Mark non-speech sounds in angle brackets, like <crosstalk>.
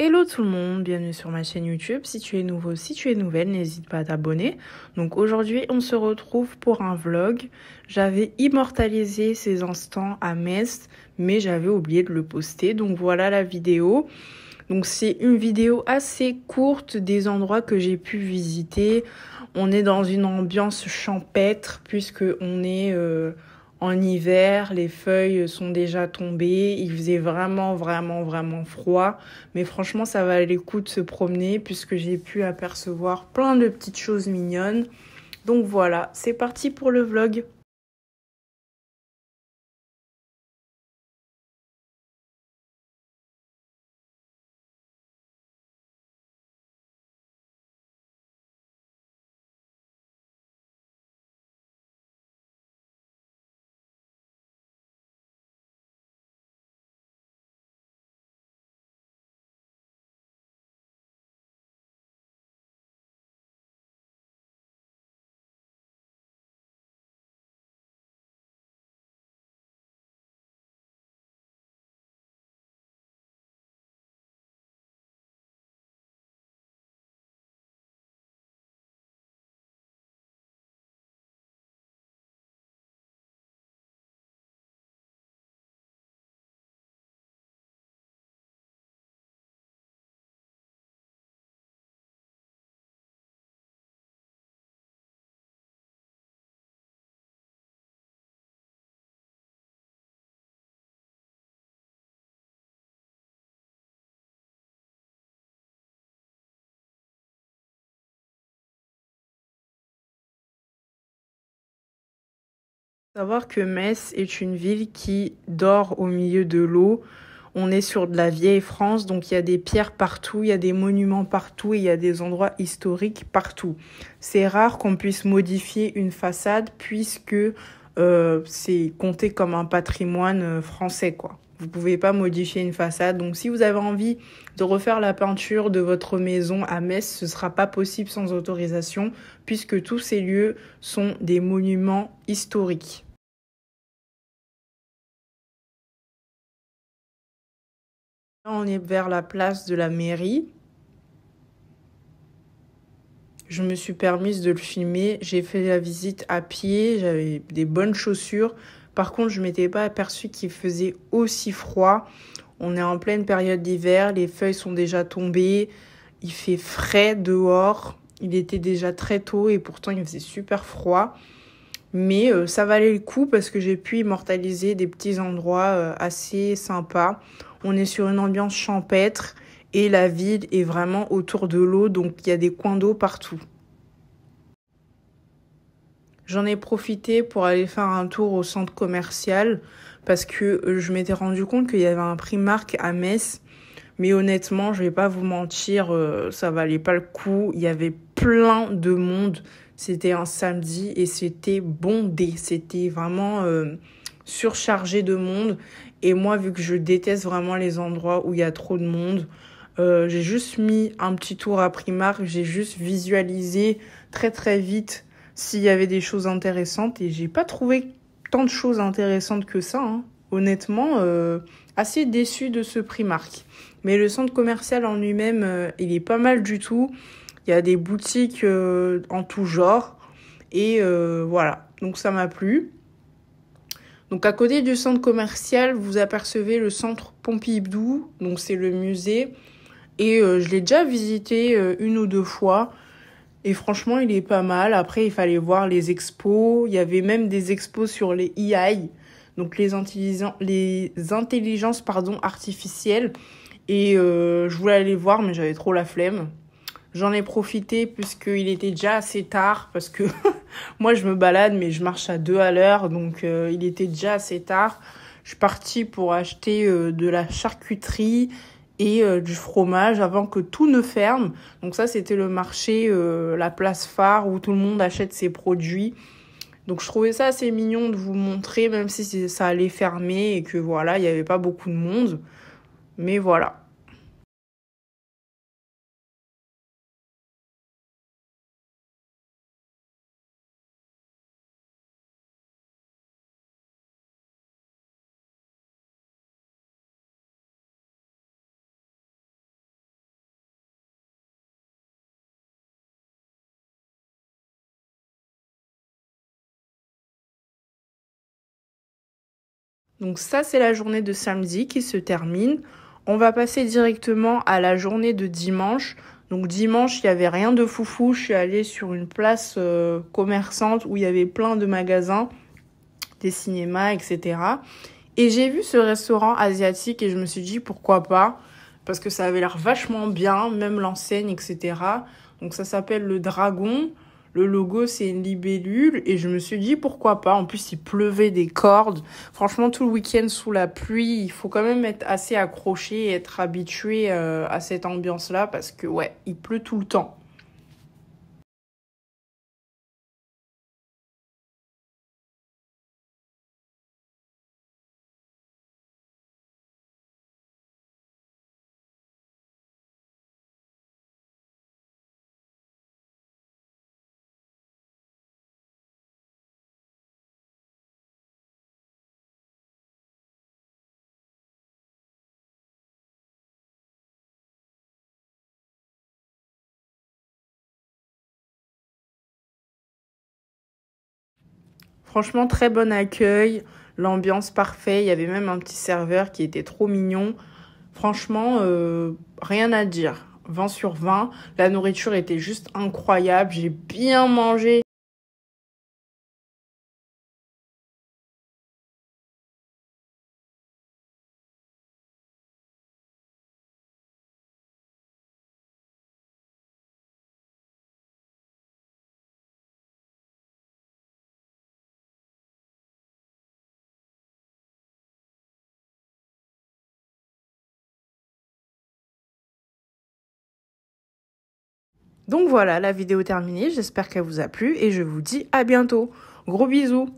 Hello tout le monde, bienvenue sur ma chaîne YouTube. Si tu es nouveau, si tu es nouvelle, n'hésite pas à t'abonner. Donc aujourd'hui, on se retrouve pour un vlog. J'avais immortalisé ces instants à Metz, mais j'avais oublié de le poster. Donc voilà la vidéo. Donc c'est une vidéo assez courte des endroits que j'ai pu visiter. On est dans une ambiance champêtre puisque on est euh, en hiver, les feuilles sont déjà tombées, il faisait vraiment vraiment vraiment froid, mais franchement ça valait le coup de se promener puisque j'ai pu apercevoir plein de petites choses mignonnes. Donc voilà, c'est parti pour le vlog. Savoir que Metz est une ville qui dort au milieu de l'eau. On est sur de la vieille France, donc il y a des pierres partout, il y a des monuments partout, et il y a des endroits historiques partout. C'est rare qu'on puisse modifier une façade puisque euh, c'est compté comme un patrimoine euh, français, quoi. Vous pouvez pas modifier une façade. Donc si vous avez envie de refaire la peinture de votre maison à Metz, ce sera pas possible sans autorisation puisque tous ces lieux sont des monuments historiques. On est vers la place de la mairie. Je me suis permise de le filmer. J'ai fait la visite à pied. J'avais des bonnes chaussures. Par contre, je m'étais pas aperçue qu'il faisait aussi froid. On est en pleine période d'hiver. Les feuilles sont déjà tombées. Il fait frais dehors. Il était déjà très tôt et pourtant il faisait super froid mais euh, ça valait le coup parce que j'ai pu immortaliser des petits endroits euh, assez sympas. On est sur une ambiance champêtre et la ville est vraiment autour de l'eau, donc il y a des coins d'eau partout. J'en ai profité pour aller faire un tour au centre commercial parce que euh, je m'étais rendu compte qu'il y avait un Primark à Metz. Mais honnêtement, je vais pas vous mentir, ça valait pas le coup. Il y avait plein de monde c'était un samedi et c'était bondé. C'était vraiment euh, surchargé de monde. Et moi, vu que je déteste vraiment les endroits où il y a trop de monde, euh, j'ai juste mis un petit tour à Primark. J'ai juste visualisé très très vite s'il y avait des choses intéressantes. Et j'ai pas trouvé tant de choses intéressantes que ça. Hein. Honnêtement, euh, assez déçu de ce Primark. Mais le centre commercial en lui-même, il est pas mal du tout. Il y a des boutiques euh, en tout genre. Et euh, voilà, donc ça m'a plu. Donc à côté du centre commercial, vous apercevez le centre Pompidou, donc c'est le musée. Et euh, je l'ai déjà visité une ou deux fois. Et franchement, il est pas mal. Après, il fallait voir les expos. Il y avait même des expos sur les e IA donc les, les intelligences pardon, artificielles. Et je voulais aller voir, mais j'avais trop la flemme. J'en ai profité puisqu'il était déjà assez tard parce que <laughs> moi je me balade mais je marche à deux à l'heure donc euh, il était déjà assez tard. Je suis partie pour acheter euh, de la charcuterie et euh, du fromage avant que tout ne ferme. Donc ça c'était le marché, la place phare où tout le monde achète ses produits. Donc je trouvais ça assez mignon de vous montrer même si ça allait fermer et que voilà il n'y avait pas beaucoup de monde. Mais voilà. Donc ça, c'est la journée de samedi qui se termine. On va passer directement à la journée de dimanche. Donc dimanche, il n'y avait rien de foufou. Je suis allée sur une place euh, commerçante où il y avait plein de magasins, des cinémas, etc. Et j'ai vu ce restaurant asiatique et je me suis dit pourquoi pas parce que ça avait l'air vachement bien, même l'enseigne, etc. Donc ça s'appelle le Dragon. Le logo, c'est une libellule. Et je me suis dit, pourquoi pas En plus, il pleuvait des cordes. Franchement, tout le week-end sous la pluie, il faut quand même être assez accroché et être habitué euh, à cette ambiance-là parce que, ouais, il pleut tout le temps. Franchement, très bon accueil, l'ambiance parfaite. Il y avait même un petit serveur qui était trop mignon. Franchement, euh, rien à dire. 20 sur 20. La nourriture était juste incroyable. J'ai bien mangé. Donc voilà, la vidéo terminée, j'espère qu'elle vous a plu et je vous dis à bientôt. Gros bisous